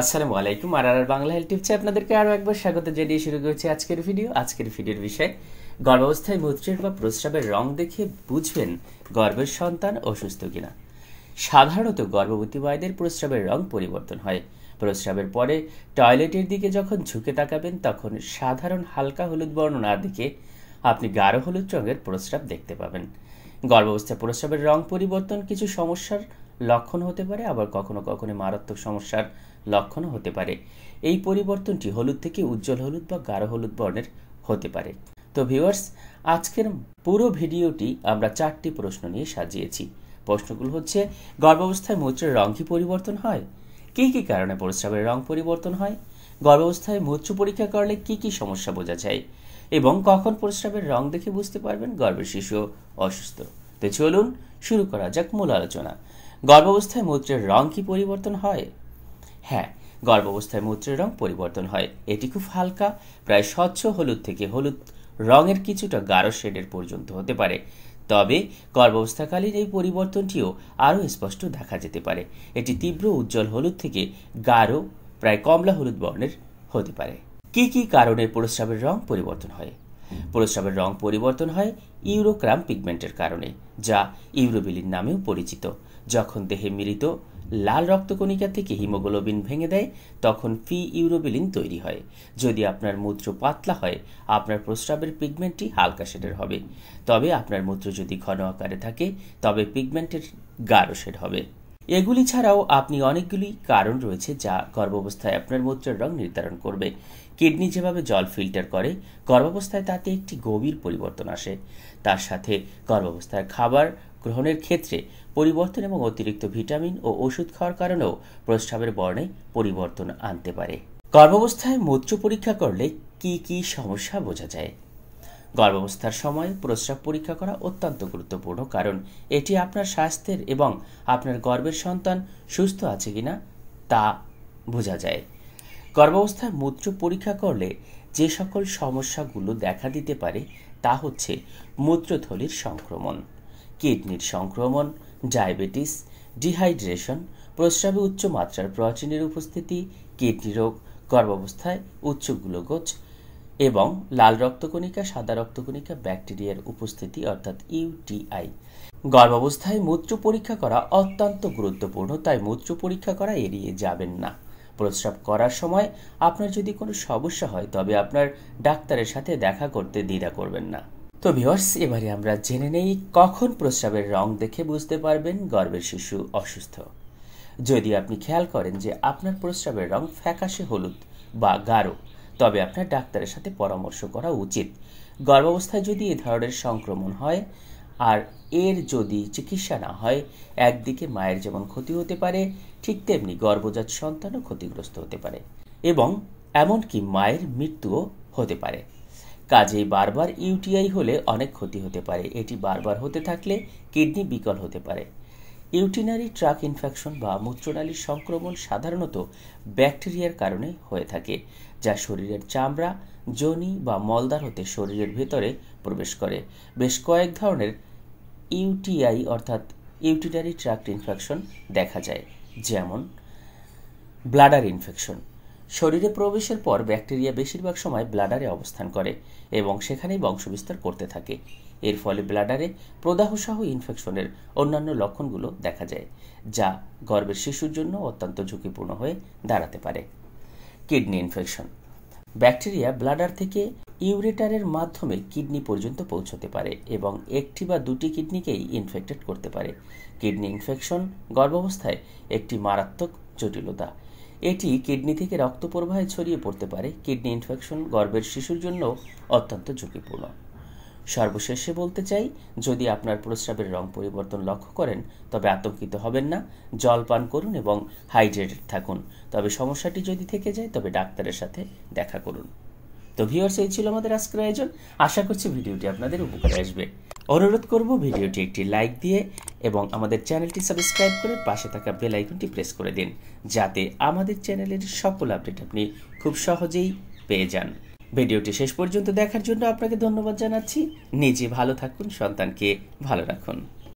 আসসালামু আলাইকুম আর আর বাংলা হেলথ টিপসে আপনাদেরকে আরও একবার স্বাগত জানিয়ে শুরু করছি আজকের ভিডিও আজকের ভিডিওর বিষয় গর্ভাবস্থায় মূত্রের বা প্রস্রাবের রং দেখে বুঝবেন গর্ভের সন্তান অসুস্থ কিনা সাধারণত গর্ভবতী মায়েদের প্রস্রাবের রং পরিবর্তন হয় প্রস্রাবের পরে টয়লেটের দিকে যখন ঝুঁকে তাকাবেন তখন সাধারণ হালকা হলুদ বর্ণ না দেখে আপনি গাঢ় হলুদ রঙের প্রস্রাব দেখতে পাবেন গর্ভাবস্থায় প্রস্রাবের রং পরিবর্তন কিছু সমস্যার লক্ষণ হতে পারে আবার কখনো কখনো মারাত্মক সমস্যার লক্ষণও হতে পারে এই পরিবর্তনটি হলুদ থেকে উজ্জ্বল হলুদ বা গাঢ় হলুদ বর্ণের হতে পারে তো ভিউয়ার্স আজকের পুরো ভিডিওটি আমরা চারটি প্রশ্ন নিয়ে সাজিয়েছি প্রশ্নগুলো হচ্ছে গর্ভাবস্থায় মূত্রের রং কি পরিবর্তন হয় কি কি কারণে প্রস্রাবের রং পরিবর্তন হয় গর্ভাবস্থায় মূত্র পরীক্ষা করলে কি কি সমস্যা বোঝা যায় এবং কখন প্রস্রাবের রং দেখে বুঝতে পারবেন গর্ভের শিশু অসুস্থ তো চলুন শুরু করা যাক মূল আলোচনা গর্ভাবস্থায় মূত্রের রং কি পরিবর্তন হয় হ্যাঁ গর্ভাবস্থায় মূত্রের রং পরিবর্তন হয় এটি খুব হালকা প্রায় স্বচ্ছ হলুদ থেকে হলুদ রঙের কিছুটা গাঢ় শেডের পর্যন্ত হতে পারে তবে গর্ভাবস্থাকালীন এই পরিবর্তনটিও আরও স্পষ্ট দেখা যেতে পারে এটি তীব্র উজ্জ্বল হলুদ থেকে গাঢ় প্রায় কমলা হলুদ বর্ণের হতে পারে কি কি কারণে প্রস্রাবের রং পরিবর্তন হয় প্রস্রাবের রং পরিবর্তন হয় ইউরোক্রাম পিগমেন্টের কারণে যা ইউরোবিলিন নামেও পরিচিত যখন দেহে মিলিত লাল রক্তকণিকা থেকে হিমোগ্লোবিন ভেঙে দেয় তখন ফি ইউরোবিলিন তৈরি হয় যদি আপনার মূত্র পাতলা হয় আপনার প্রস্রাবের পিগমেন্টটি হালকা শেডের হবে তবে আপনার মূত্র যদি ঘন আকারে থাকে তবে পিগমেন্টের গাঢ় শেড হবে এগুলি ছাড়াও আপনি অনেকগুলি কারণ রয়েছে যা গর্ভাবস্থায় আপনার মূত্রের রং নির্ধারণ করবে কিডনি যেভাবে জল ফিল্টার করে গর্ভাবস্থায় তাতে একটি গভীর পরিবর্তন আসে তার সাথে গর্ভাবস্থায় খাবার গ্রহণের ক্ষেত্রে পরিবর্তন এবং অতিরিক্ত ভিটামিন ও ওষুধ খাওয়ার কারণেও প্রস্রাবের বর্ণে পরিবর্তন আনতে পারে গর্ভাবস্থায় মূত্র পরীক্ষা করলে কি কি সমস্যা বোঝা যায় গর্ভাবস্থার সময়ে প্রস্রাব পরীক্ষা করা অত্যন্ত গুরুত্বপূর্ণ কারণ এটি আপনার স্বাস্থ্যের এবং আপনার গর্ভের সন্তান সুস্থ আছে কিনা তা বোঝা যায় গর্ভাবস্থায় মূত্র পরীক্ষা করলে যে সকল সমস্যাগুলো দেখা দিতে পারে তা হচ্ছে মূত্রথলির সংক্রমণ কিডনির সংক্রমণ ডায়াবেটিস ডিহাইড্রেশন প্রস্রাবে উচ্চ মাত্রার প্রোটিনের উপস্থিতি কিডনি রোগ গর্ভাবস্থায় উচ্চ গ্লুকোজ এবং লাল রক্তকণিকা সাদা রক্তকণিকা ব্যাকটেরিয়ার উপস্থিতি অর্থাৎ ইউটিআই গর্ভাবস্থায় মূত্র পরীক্ষা করা অত্যন্ত গুরুত্বপূর্ণ তাই মূত্র পরীক্ষা করা এড়িয়ে যাবেন না প্রস্রাব করার সময় আপনার যদি কোনো সমস্যা হয় তবে আপনার ডাক্তারের সাথে দেখা করতে দ্বিধা করবেন না তো ভিওয়ার্স এবারে আমরা জেনে নেই কখন প্রস্রাবের রং দেখে বুঝতে পারবেন গর্ভের শিশু অসুস্থ যদি আপনি খেয়াল করেন যে আপনার প্রস্রাবের রং ফ্যাকাশে হলুদ বা গাঢ় তবে আপনার ডাক্তারের সাথে পরামর্শ করা উচিত গর্ভাবস্থায় যদি এ ধরনের সংক্রমণ হয় আর এর যদি চিকিৎসা না হয় একদিকে মায়ের যেমন ক্ষতি হতে পারে ঠিক তেমনি গর্ভজাত সন্তানও ক্ষতিগ্রস্ত হতে পারে এবং এমনকি মায়ের মৃত্যুও হতে পারে কাজেই বারবার ইউটিআই হলে অনেক ক্ষতি হতে পারে এটি বারবার হতে থাকলে কিডনি বিকল হতে পারে ইউটিনারি ট্রাক ইনফেকশন বা মূত্রনালীর সংক্রমণ সাধারণত ব্যাকটেরিয়ার কারণে হয়ে থাকে যা শরীরের চামড়া জনি বা মলদার হতে শরীরের ভেতরে প্রবেশ করে বেশ কয়েক ধরনের ইউটিআই অর্থাৎ ইউটিনারি ট্রাক্ট ইনফেকশন দেখা যায় যেমন ব্লাডার ইনফেকশন শরীরে প্রবেশের পর ব্যাকটেরিয়া বেশিরভাগ সময় ব্লাডারে অবস্থান করে এবং সেখানেই বংশবিস্তার করতে থাকে এর ফলে ব্লাডারে প্রদাহসহ ইনফেকশনের অন্যান্য লক্ষণগুলো দেখা যায় যা গর্ভের শিশুর জন্য অত্যন্ত ঝুঁকিপূর্ণ হয়ে দাঁড়াতে পারে কিডনি ইনফেকশন ব্যাকটেরিয়া ব্লাডার থেকে ইউরেটারের মাধ্যমে কিডনি পর্যন্ত পৌঁছতে পারে এবং একটি বা দুটি কিডনিকেই ইনফেক্টেড করতে পারে কিডনি ইনফেকশন গর্ভাবস্থায় একটি মারাত্মক জটিলতা এটি কিডনি থেকে রক্ত প্রবাহে ছড়িয়ে পড়তে পারে কিডনি ইনফেকশন গর্ভের শিশুর জন্য অত্যন্ত ঝুঁকিপূর্ণ সর্বশেষে বলতে চাই যদি আপনার প্রস্রাবের রং পরিবর্তন লক্ষ্য করেন তবে আতঙ্কিত হবেন না জল পান করুন এবং হাইড্রেটেড থাকুন তবে সমস্যাটি যদি থেকে যায় তবে ডাক্তারের সাথে দেখা করুন তো ভিওর এই ছিল আমাদের আজকের আয়োজন আশা করছি ভিডিওটি আপনাদের উপকারে আসবে অনুরোধ করব ভিডিওটি একটি লাইক দিয়ে এবং আমাদের চ্যানেলটি সাবস্ক্রাইব করে পাশে থাকা বেল আইকনটি প্রেস করে দিন যাতে আমাদের চ্যানেলের সকল আপডেট আপনি খুব সহজেই পেয়ে যান ভিডিওটি শেষ পর্যন্ত দেখার জন্য আপনাকে ধন্যবাদ জানাচ্ছি নিজে ভালো থাকুন সন্তানকে ভালো রাখুন